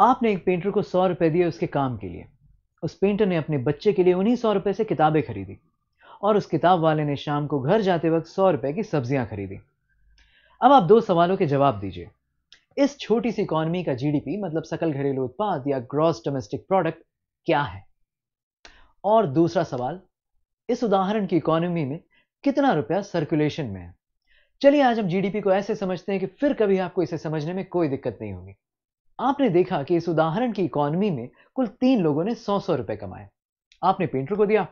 आपने एक पेंटर को सौ रुपए दिए उसके काम के लिए उस पेंटर ने अपने बच्चे के लिए उन्हीं सौ रुपए से किताबें खरीदी और उस किताब वाले ने शाम को घर जाते वक्त सौ रुपए की सब्जियां खरीदी अब आप दो सवालों के जवाब दीजिए इस छोटी सी इकोनॉमी का जीडीपी मतलब सकल घरेलू उत्पाद या ग्रॉस डोमेस्टिक प्रोडक्ट क्या है और दूसरा सवाल इस उदाहरण की इकोनॉमी में कितना रुपया सर्कुलेशन में है चलिए आज हम जीडीपी को ऐसे समझते हैं कि फिर कभी आपको इसे समझने में कोई दिक्कत नहीं होगी आपने देखा कि इस उदाहरण की इकोनॉमी में कुल तीन लोगों ने सौ सौ रुपए कमाए आपने पेंटर को दिया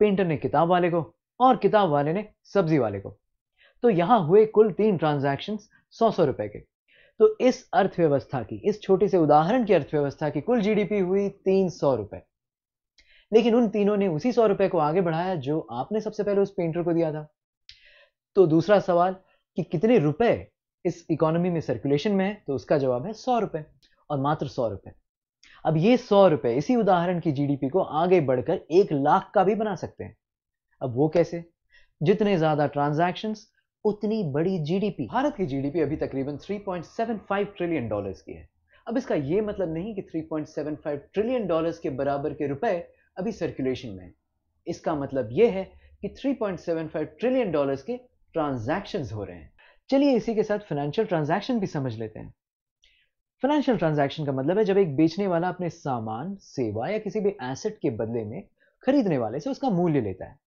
पेंटर ने किताब वाले को और किताब वाले ने सब्जी वाले को तो यहां हुए कुल तीन ट्रांजेक्शन सौ सौ रुपए के तो इस अर्थव्यवस्था की इस छोटे से उदाहरण की अर्थव्यवस्था की कुल जीडीपी हुई तीन सौ रुपए लेकिन उन तीनों ने उसी सौ रुपए को आगे बढ़ाया जो आपने सबसे पहले उस पेंटर को दिया था तो दूसरा सवाल कि कितने रुपए इस इकोनॉमी में सर्कुलेशन में है तो उसका जवाब है सौ रुपये और मात्र सौ रुपये अब ये सौ रुपये इसी उदाहरण की जीडीपी को आगे बढ़कर एक लाख का भी बना सकते हैं अब वो कैसे जितने ज्यादा ट्रांजैक्शंस उतनी बड़ी जीडीपी भारत की जीडीपी अभी तकरीबन 3.75 ट्रिलियन डॉलर्स की है अब इसका ये मतलब नहीं कि 3.75 ट्रिलियन डॉलर्स के बराबर के रुपए अभी सर्कुलेशन में है इसका मतलब ये है कि 3.75 ट्रिलियन डॉलर्स के ट्रांजैक्शंस हो रहे हैं चलिए इसी के साथ फाइनेंशियल ट्रांजैक्शन भी समझ लेते हैं फाइनेंशियल ट्रांजैक्शन का मतलब है जब एक बेचने वाला अपने सामान सेवा या किसी भी एसेट के बदले में खरीदने वाले से उसका मूल्य लेता है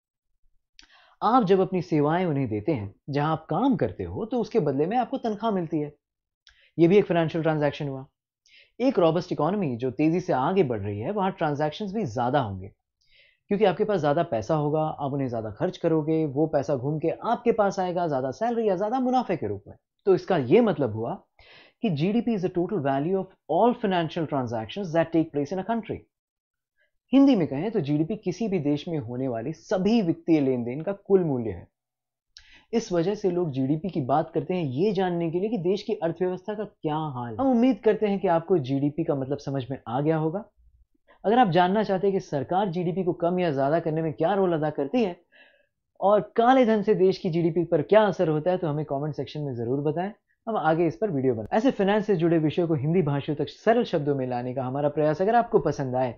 आप जब अपनी सेवाएं उन्हें देते हैं जहां आप काम करते हो तो उसके बदले में आपको तनख्वाह मिलती है यह भी एक फाइनेंशियल ट्रांजैक्शन हुआ एक रॉबस्ट इकोनॉमी जो तेजी से आगे बढ़ रही है वहां ट्रांजैक्शंस भी ज्यादा होंगे क्योंकि आपके पास ज़्यादा पैसा होगा आप उन्हें ज़्यादा खर्च करोगे वो पैसा घूम के आपके पास आएगा ज़्यादा सैलरी या ज़्यादा मुनाफे के रूप में तो इसका ये मतलब हुआ कि G D P is the total value of all financial transaction that take place in a country Hindi में कहें तो जीडीपी किसी भी देश में होने वाली सभी वित्तीय लेन देन का कुल मूल्य है इस वजह से लोग जीडीपी की बात करते हैं ये जानने के लिए कि देश की अर्थव्यवस्था का क्या हाल हम उम्मीद करते हैं कि आपको जीडीपी का मतलब समझ में आ गया होगा अगर आप जानना चाहते हैं कि सरकार जीडीपी को कम या ज़्यादा करने में क्या रोल अदा करती है और काले धन से देश की जीडीपी पर क्या असर होता है तो हमें कमेंट सेक्शन में ज़रूर बताएं हम आगे इस पर वीडियो बनाए ऐसे फाइनेंस से जुड़े विषयों को हिंदी भाषियों तक सरल शब्दों में लाने का हमारा प्रयास अगर आपको पसंद आए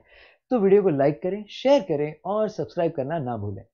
तो वीडियो को लाइक करें शेयर करें और सब्सक्राइब करना ना भूलें